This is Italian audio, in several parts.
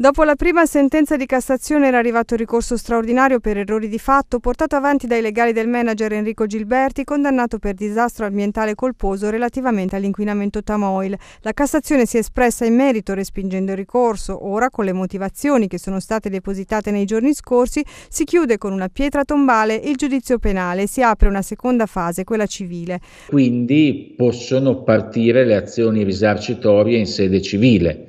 Dopo la prima sentenza di Cassazione era arrivato il ricorso straordinario per errori di fatto portato avanti dai legali del manager Enrico Gilberti, condannato per disastro ambientale colposo relativamente all'inquinamento Tamoil. La Cassazione si è espressa in merito respingendo il ricorso. Ora, con le motivazioni che sono state depositate nei giorni scorsi, si chiude con una pietra tombale il giudizio penale e si apre una seconda fase, quella civile. Quindi possono partire le azioni risarcitorie in sede civile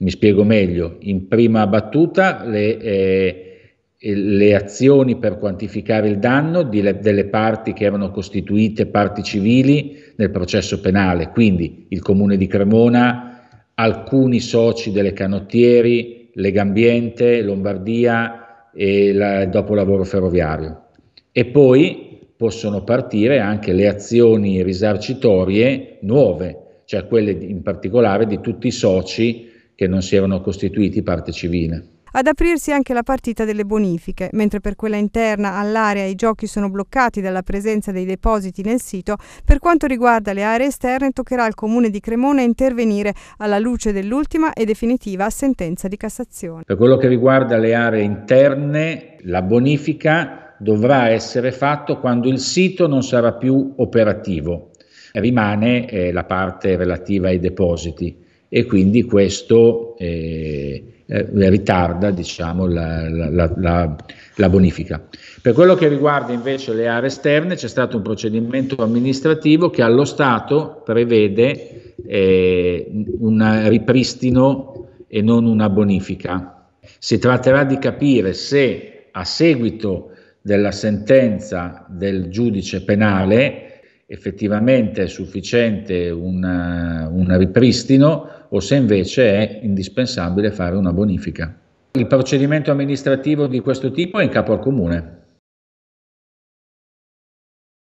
mi spiego meglio, in prima battuta le, eh, le azioni per quantificare il danno le, delle parti che erano costituite parti civili nel processo penale, quindi il comune di Cremona, alcuni soci delle canottieri, Legambiente, Lombardia e la, il dopolavoro ferroviario. E poi possono partire anche le azioni risarcitorie nuove, cioè quelle in particolare di tutti i soci che non si erano costituiti parte civile. Ad aprirsi anche la partita delle bonifiche, mentre per quella interna all'area i giochi sono bloccati dalla presenza dei depositi nel sito, per quanto riguarda le aree esterne toccherà al Comune di Cremona intervenire alla luce dell'ultima e definitiva sentenza di Cassazione. Per quello che riguarda le aree interne, la bonifica dovrà essere fatta quando il sito non sarà più operativo. Rimane eh, la parte relativa ai depositi e quindi questo eh, eh ritarda diciamo, la, la, la, la, bonifica. Per quello che riguarda invece le aree esterne c'è stato un procedimento amministrativo che allo Stato prevede eh, un ripristino e non una bonifica. Si tratterà di capire se a seguito della sentenza del giudice penale effettivamente è sufficiente un, eh, un ripristino o se invece è indispensabile fare una bonifica. Il procedimento amministrativo di questo tipo è in capo al comune.